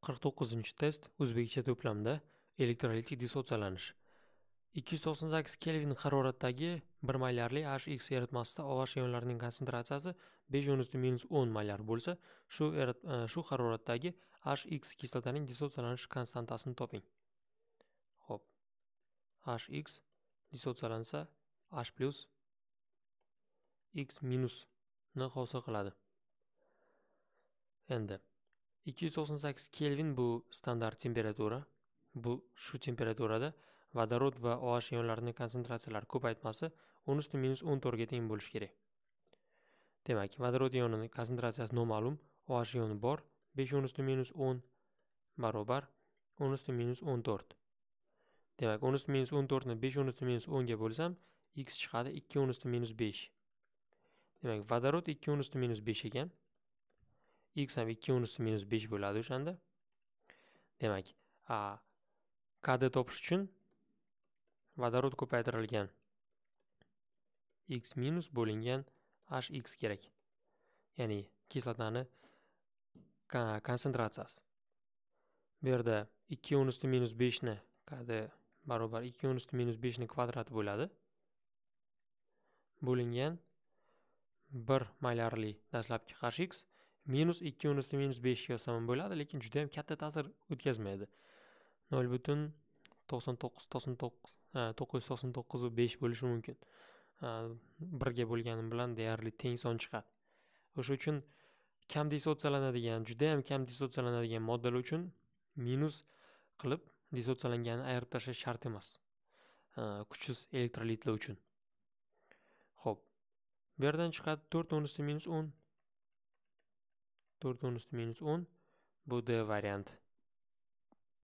49 test o'zbekcha to'plamda elektrolitik dissotsialanish 298 kelvin haroratdagi 1 maylarli hx eritmasida ovoz ionlarining konsentratsiyasi 5 yunusda minus 10 maylar bo'lsa shu e, shu haroratdagi hx kislotaning dissotsialanish konstantasini toping Xo'p. hx dissotsialansa h plus x minus ni hosil qiladi endi 298 kelvin bu standart temperatura bu shu temperaturada vodorod va oh ionlarini konsentratsiyalari ko'paytmasi 10 usti minus 14 ga teng bo'lishi kerak demak vodorod ionini konsentratsiyasi noma'lum oh ioni bor 5 10 usti minus 10 barobar 10 usti minus 14 demak 10 usti minus 14 ni 5 10 usti minus 10 ga bo'lsam x chiqadi 2 10 usti minus 5 demak vodorod 2 10 usti minus 5 ekan x ham 2 unisi minus 5 bo'ladi o'shanda demak a kd topish uchun vodorod ko'paytirilgan x minus bo'lingan hx kerak ya'ni kislotani konsentratsiyasi bu yerda 2 unisi minus 5 ni kd barobar 2 unisi minus 5 ni kvadrati bo'ladi bo'lingan bir malyarli dastlabki h x minus ikki unisi minus besh yozsam bo'ladi lekin juda yam katta ta'sir o'tkazmaydi nol butun to'qson to'qqiz to'qson to'qqiz to'qqiz yuz to'qson to'qqizu besh bo'lishi mumkin birga bo'lgani bilan deyarli teng son chiqadi o'sha uchun kam dissotsiyalanadigan judayam kam dissotsiyalanadigan moddalar uchun minus qilib dissotsiyalanganini ayirib tashlash shart emas kuchsiz elektrolitlar uchun ho'p bu yerdan chiqadi to'rt o'nisi minus o'n Туртунус минус он. будет вариант.